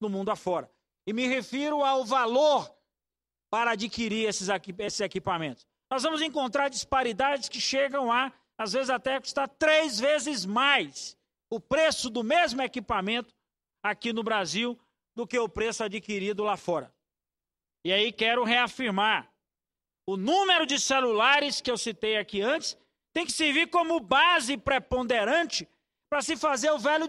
no mundo afora. E me refiro ao valor para adquirir esses, esses equipamentos. Nós vamos encontrar disparidades que chegam a, às vezes, até custar três vezes mais o preço do mesmo equipamento aqui no Brasil do que o preço adquirido lá fora. E aí quero reafirmar: o número de celulares que eu citei aqui antes tem que servir como base preponderante para se fazer o velho